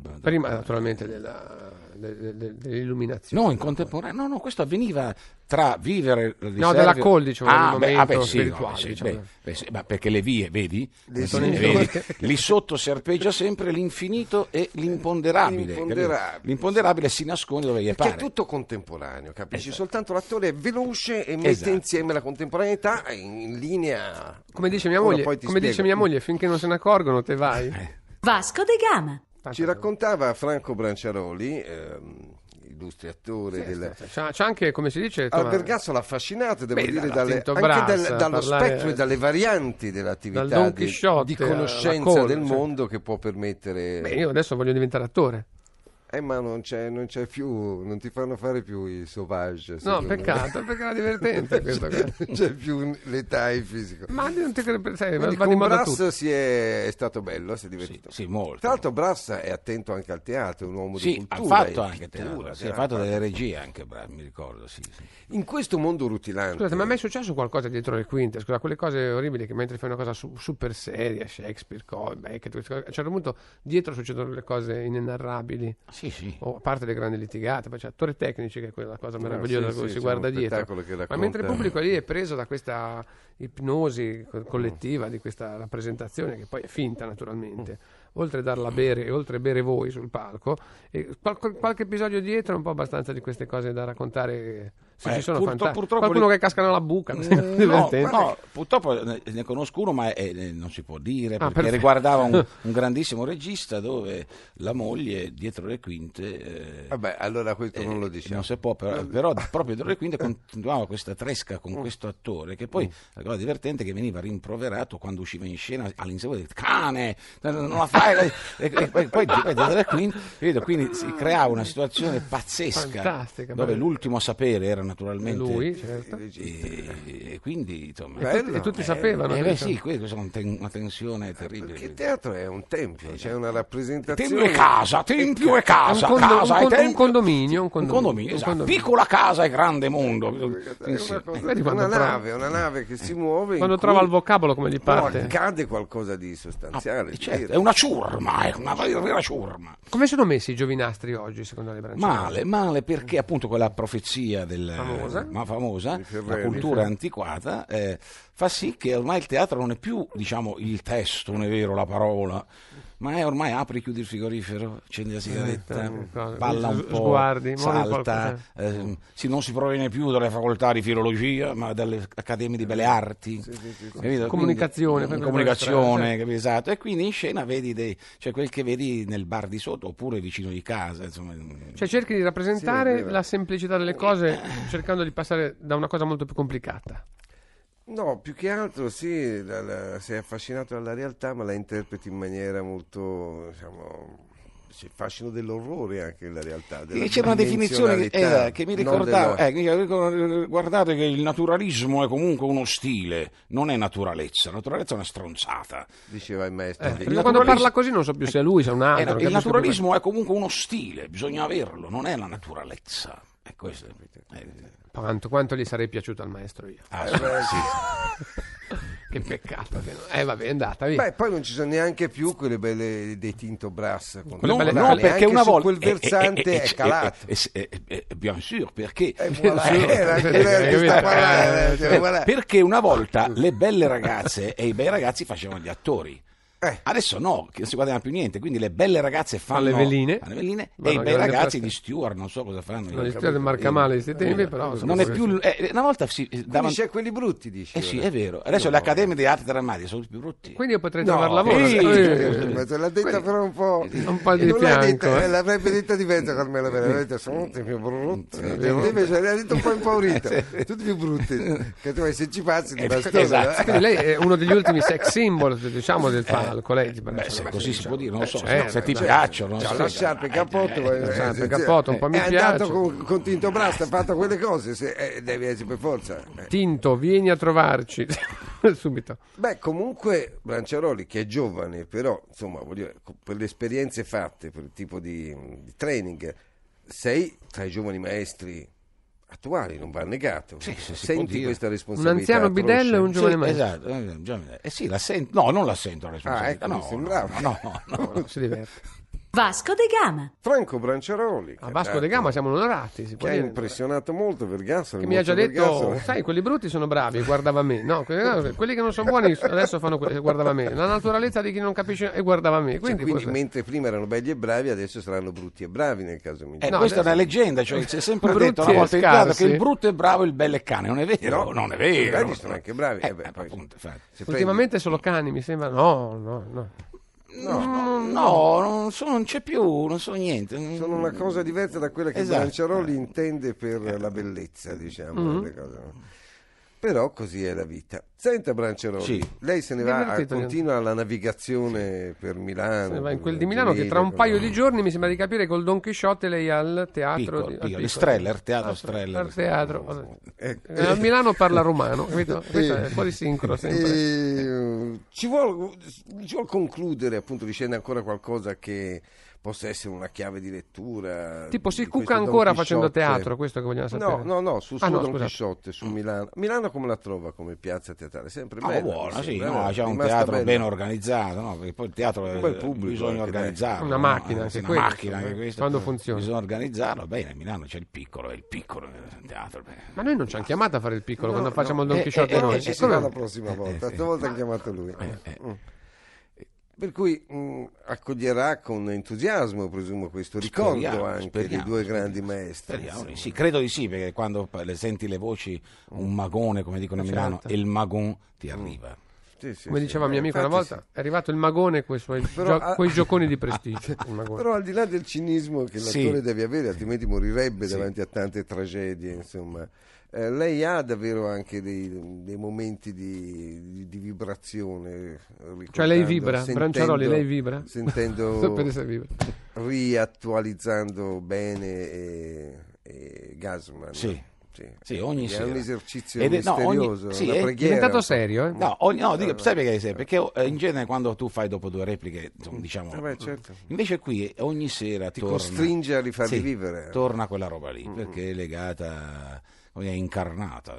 della, prima naturalmente della, de, de, dell'illuminazione. No, in contemporanea, no, no, questo avveniva tra vivere... No, della Col, diciamo, ah, beh, ah, beh, sì, spirituale. Sì, diciamo. beh, sì, perché le vie, vedi? Lì, sì, vedi? Lì sotto serpeggia sempre l'infinito e l'imponderabile. L'imponderabile, l'imponderabile si nasconde dove gli è pare. è tutto contemporaneo, capisci? Esatto. Soltanto l'attore è veloce e mette esatto. insieme la contemporaneità in linea... Come dice mia moglie, come dice mia moglie finché non se ne accorgono te vai. Eh. Vasco de Gama. Ci raccontava Franco Branciaroli, ehm, illustre attore sì, del... C'è, c'è, anche, come si dice... Al Bergazzola affascinato, devo Beh, dire, dalle, anche dal, dallo parlare, spettro e dalle varianti dell'attività di, di, conoscenza del mondo che può permettere... Beh, io adesso voglio diventare attore. Eh, ma non c'è, non c'è, più, non ti fanno fare più i sauvage. No, peccato, me. perché era divertente questo. C'è, non c'è più l'età e il fisico. Ma non ti credo, sai, Quindi va con Brass si è, è, stato bello, eh, si è divertito. Sì, sì, molto. Tra l'altro Brass è attento anche al teatro, è un uomo sì, di cultura. ha fatto anche teatro, si è fatto delle regie anche mi ricordo, sì, sì. In questo mondo rutilante... Scusate, ma a me è successo qualcosa dietro le quinte, scusa, quelle cose orribili che mentre fai una cosa su, super seria, Shakespeare, Colbeck, a un certo punto dietro succedono le cose inenarrabili. Sì sì, sì. O, a parte le grandi litigate, poi c'è attori tecnici che è quella cosa ah, meravigliosa no, sì, che si guarda dietro. Ma mentre il pubblico lì è preso da questa ipnosi collettiva di questa rappresentazione che poi è finta naturalmente. Mm oltre a darla a bere e oltre a bere voi sul palco. Qualche, qualche, episodio dietro, un po' abbastanza di queste cose da raccontare. Eh, se Beh, ci sono purtro- purtroppo qualcuno le... che casca nella buca, mm. no, no, purtroppo ne, ne, conosco uno, ma è, è, eh, non si può dire ah, perché perfetto. riguardava un, un, grandissimo regista dove la moglie dietro le quinte. Eh, Vabbè, allora questo eh, non lo diciamo. Non si può, però, però proprio dietro le quinte continuava questa tresca con mm. questo attore che poi mm. la cosa divertente è che veniva rimproverato quando usciva in scena all'inseguimento: cane, non la fa vai, e, e, e, poi dipende da Queen, credo, quindi si creava una situazione pazzesca Fantastica, dove bello. l'ultimo a sapere era naturalmente lui, certo. Eh, e, quindi insomma, bello, e, tutti eh, sapevano. Eh, diciamo. sì, questa è una tensione terribile. Il teatro è un tempio, c'è cioè una rappresentazione. Tempio e casa, tempio e casa, un condo, casa un, condo, un condominio, un condominio, un condominio, esatto. condominio. piccola casa e grande mondo. Una, cosa, una, nave, una nave che si muove. Eh. Quando trova il vocabolo come gli parte. No, accade qualcosa di sostanziale. No, ah, certo, è una ciura ciurma, è una vera ciurma. Come sono messi i giovinastri oggi, secondo le branche? Male, male, perché appunto quella profezia del, famosa, ma famosa la cultura antiquata, eh, fa sì che ormai il teatro non è più, diciamo, il testo, non è vero, la parola ma è ormai apri, chiudi il frigorifero, accendi la sigaretta, balla un po', Sguardi, salta, ehm, sì, non si proviene più dalle facoltà di filologia, ma dalle accademie di belle arti, sì, sì, sì, comunicazione, quindi, comunicazione capito, esatto, e quindi in scena vedi dei, cioè quel che vedi nel bar di sotto oppure vicino di casa, insomma. Cioè cerchi di rappresentare la semplicità delle cose eh. cercando di passare da una cosa molto più complicata. No, più che altro sì, la, la, sei affascinato dalla realtà ma la interpreti in maniera molto, diciamo, c'è il fascino dell'orrore anche nella realtà. c'è una definizione che, eh, che mi ricordava, eh, guardate che il naturalismo è comunque uno stile, non è naturalezza, naturalezza è una stronzata. Diceva il maestro. Eh, il quando parla così non so più se è lui, se è un altro. Eh, il naturalismo è comunque uno stile, bisogna averlo, non è la naturalezza. È questo. Eh, quanto, quanto gli sarei piaciuto al maestro io. Ah, sì. Eh, che peccato che no. eh vabbè è andata via Beh, poi non ci sono neanche più quelle belle dei Tinto Brass no, no perché una volta quel eh, versante eh, eh, è calato bien sûr perché perché una volta le belle ragazze e i bei ragazzi facevano gli attori eh. Adesso no, che non si guadagna più niente, quindi le belle ragazze fanno, le veline, fanno le veline e i bei ragazzi di Stewart, non so cosa faranno. No, gli Stewart marca male queste eh, teme, però... Non è più... Eh, una volta si... Eh, Davan... c'è quelli brutti, dici. Eh sì, è vero. Adesso no. le accademie di arte drammatiche sono più brutti. Quindi io potrei no. trovare lavoro. Sì. Eh. L'ha detta però un po'... Un po' di fianco. Detta, eh, eh. L'avrebbe detta diversa Carmela, veramente, sono tutti più brutti. Invece l'ha detto un po' impaurita. Tutti più brutti. se ci passi ti bastona. Esatto. lei è uno degli ultimi sex symbol, diciamo, del fan. Qual, qual eh, è Beh, se così si può dire, non lo eh, so, certo, se ti dai, piacciono. Cioè, so. Lasciarpe Capotto, eh, Capotto eh, esatto. un po' mi è piace. È andato con, Tinto Brasta, ha fatto quelle cose, devi essere per forza. Tinto, vieni a trovarci subito. Beh, comunque Branciaroli, che è giovane, però insomma, voglio, per le esperienze fatte, per il tipo di, di training, sei tra i giovani maestri attuali, non va negato. Sì, sì, Senti questa responsabilità. Un anziano bidello e un giovane sì, Esatto, eh, un giovane. Eh sì, la sento. No, non la sento la ah, responsabilità. Ah, ecco, no, no, no, no, no, no. si diverte. Vasco de Gama. Franco Branciaroli. A Vasco De Gama siamo onorati. Si Che ha impressionato molto Vergassa. Che mi ha già detto, sai, quelli brutti sono bravi, guardava me. No, quelli, che non sono buoni adesso fanno quelli che guardava me. La naturalezza di chi non capisce e eh, guardava me. Cioè, quindi, Quindi, forse- mentre prima erano belli e bravi, adesso saranno brutti e bravi nel caso Eh, migliore. no, questa adesso- è una leggenda, cioè si è sempre Brutti detto una e volta in scarsi. che il brutto è bravo e il bello è cane, non è vero? Non è I vero. belli sono anche bravi. Eh, Eh, beh, poi- appunto, infatti. prendi- solo cani, mi sembra. No, no, no. No, no, no, non, so, non c'è più, non so niente. Sono una cosa diversa da quella che esatto. Branciaroli eh. intende per la bellezza, diciamo. Mm-hmm. Però così è la vita. Senta Branceroni, sì. lei se ne va, a, continua la navigazione sì. per Milano. Se ne va in quel di Milano che tra un paio di giorni mi sembra di capire col Don Chisciotte lei al teatro piccolo, di piccolo. Piccolo. Streller, teatro ah, Streller. Teatro. Eh, eh. A Milano parla romano, capito? eh. è fuori sincro sempre. Eh, ci vuole, ci vuol concludere appunto dicendo ancora qualcosa che possa essere una chiave di lettura. Tipo si cuca ancora facendo teatro, questo che vogliamo sapere. No, no, no, su, su ah, no, Don Chisciotte, su Milano. Milano come la trova come piazza teatrale? Catania, sempre ah, no, bella. buona, sì, no, c'è un teatro bella. ben organizzato, no? perché poi il teatro è bel eh, pubblico, bisogna organizzarlo. Una eh, macchina, anche una eh, questa, macchina anche questa. Quando funziona. Bisogna organizzarlo, bene, a Milano c'è il piccolo, è il piccolo il teatro. Bene. Ma noi non ci hanno chiamato a fare il piccolo no, quando no, facciamo il Don Chisciotte eh, eh, noi. Eh, ci sarà la prossima volta, stavolta eh, ha chiamato lui. Eh, mm. Per cui mh, mm, accoglierà con entusiasmo, presumo, questo ricordo speriamo, anche speriamo, dei due grandi maestri. Speriamo, sì, credo di sì, perché quando le senti le voci, un magone, come dicono a Milano, certo. il magon ti mm. arriva. Sì, sì, come diceva sì, mio eh, amico una volta, è arrivato il magone con i gio- quei gioconi di prestigio. Però al di là del cinismo che l'attore deve avere, altrimenti morirebbe davanti a tante tragedie, insomma. Eh, lei ha davvero anche dei, dei momenti di, di, di vibrazione. Cioè lei vibra, sentendo, Branciaroli, lei vibra? Sentendo, vibra. riattualizzando bene e, e Gasman. Sì. Sì, sì, ogni è sera. un esercizio Ed misterioso, no, ogni, sì, è diventato serio. Eh? No, ogni, no dico, sai perché sei? Perché eh, in genere quando tu fai dopo due repliche, diciamo, eh certo. invece qui ogni sera ti torna, costringe a rifarli sì, vivere. Torna quella roba lì, mm-hmm. perché è mm. legata è incarnata.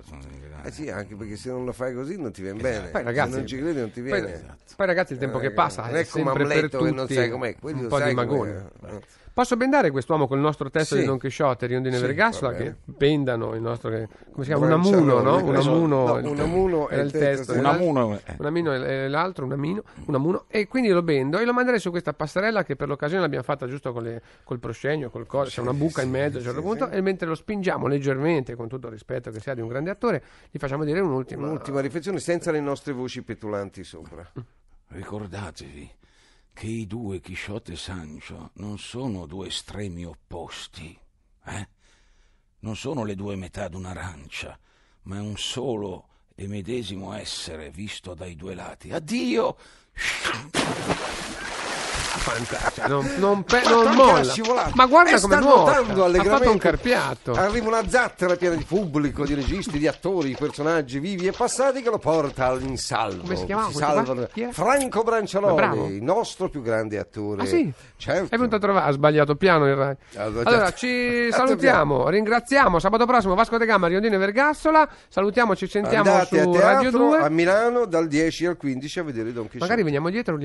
Eh sì, anche perché se non lo fai così non ti viene esatto. bene. Poi, ragazzi, se non ci credi non ti viene. Poi, esatto. poi ragazzi il tempo eh, che passa non è come Amleto che non sai com'è, quello un po' di magone. Eh. Posso bendare quest'uomo col nostro testo sì. di Don Quixote, Rion di Nevergassola, sì, che bendano il nostro, come si chiama? Unamuno, no? Unamuno, no, Unamuno il testo. Unamuno. Unamino è l'altro, Unamino, Unamuno. E quindi lo bendo e lo manderei su questa passerella che per l'occasione l'abbiamo fatta giusto le, col proscenio, col coso, c'è una buca in mezzo a un certo punto, e mentre lo spingiamo leggermente, con tutto il rispetto che sia di un grande attore, gli facciamo dire un'ultima... Un'ultima riflessione senza le nostre voci petulanti sopra. Mm. Ricordatevi che i due Chisciotte e Sancio non sono due estremi opposti, eh? Non sono le due metà d'un'arancia, ma è un solo e medesimo essere visto dai due lati. Addio! Fantastico, non, non, pe- non molla. Ma guarda e eh, come nuota. Ha fatto un carpiato. Arriva una zattera piena di pubblico, di registi, di attori, di personaggi vivi e passati che lo porta all'insalvo. Come si chiamava? Si salva... Franco Brancialoni, il nostro più grande attore. Ah, sì? Certo. È venuto a trovare, ha sbagliato piano il Rai. Ah, allora, ci salutiamo, ringraziamo. Sabato prossimo Vasco De Gama, Riondino e Vergassola. Salutiamo, ci sentiamo Andate su a teatro, Radio 2 a Milano dal 10 al 15 a vedere Don Chisciotto. Magari veniamo dietro,